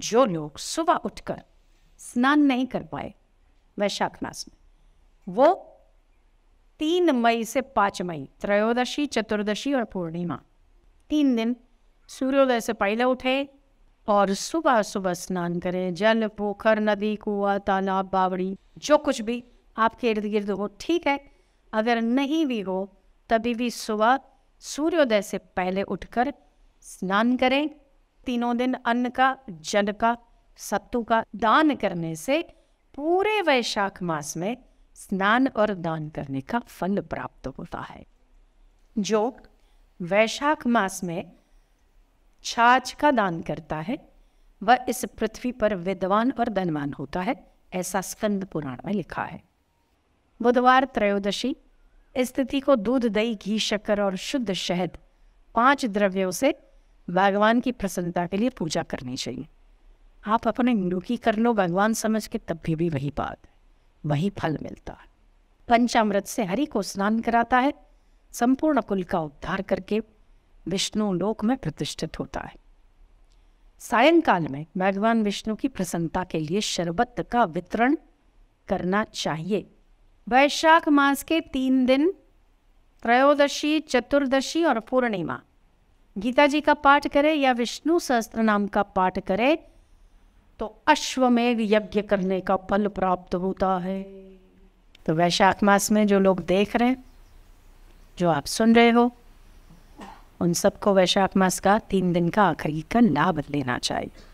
जो लोग सुबह उठकर स्नान नहीं कर पाए वैशाख मास में वो तीन मई से पाँच मई त्रयोदशी चतुर्दशी और पूर्णिमा तीन दिन सूर्योदय से पहले उठे और सुबह सुबह स्नान करें जल पोखर नदी कुआ तालाब बावड़ी जो कुछ भी आपके इर्द गिर्द हो ठीक है अगर नहीं भी हो तभी भी सुबह सूर्योदय से पहले उठकर स्नान करें तीनों दिन अन्न का जन का सत्तू का दान करने से पूरे वैशाख मास में स्नान और दान करने का फल प्राप्त होता है जो वैशाख मास में छाछ का दान करता है वह इस पृथ्वी पर विद्वान और धनवान होता है ऐसा स्कंद पुराण में लिखा है बुधवार त्रयोदशी स्थिति को दूध दही घी शक्कर और शुद्ध शहद पांच द्रव्यों से भगवान की प्रसन्नता के लिए पूजा करनी चाहिए आप अपने हिंदू की कर लो भगवान समझ के तब भी, भी वही बात वही फल मिलता है पंचामृत से हरि को स्नान कराता है संपूर्ण कुल का उद्धार करके विष्णु लोक में प्रतिष्ठित होता है सायंकाल में भगवान विष्णु की प्रसन्नता के लिए शरबत का वितरण करना चाहिए वैशाख मास के तीन दिन त्रयोदशी चतुर्दशी और पूर्णिमा गीता जी का पाठ करे या विष्णु सहस्त्र नाम का पाठ करे तो अश्वमेघ यज्ञ करने का फल प्राप्त होता है तो वैशाख मास में जो लोग देख रहे हैं जो आप सुन रहे हो उन सबको वैशाख मास का तीन दिन का आखिरी का लाभ लेना चाहिए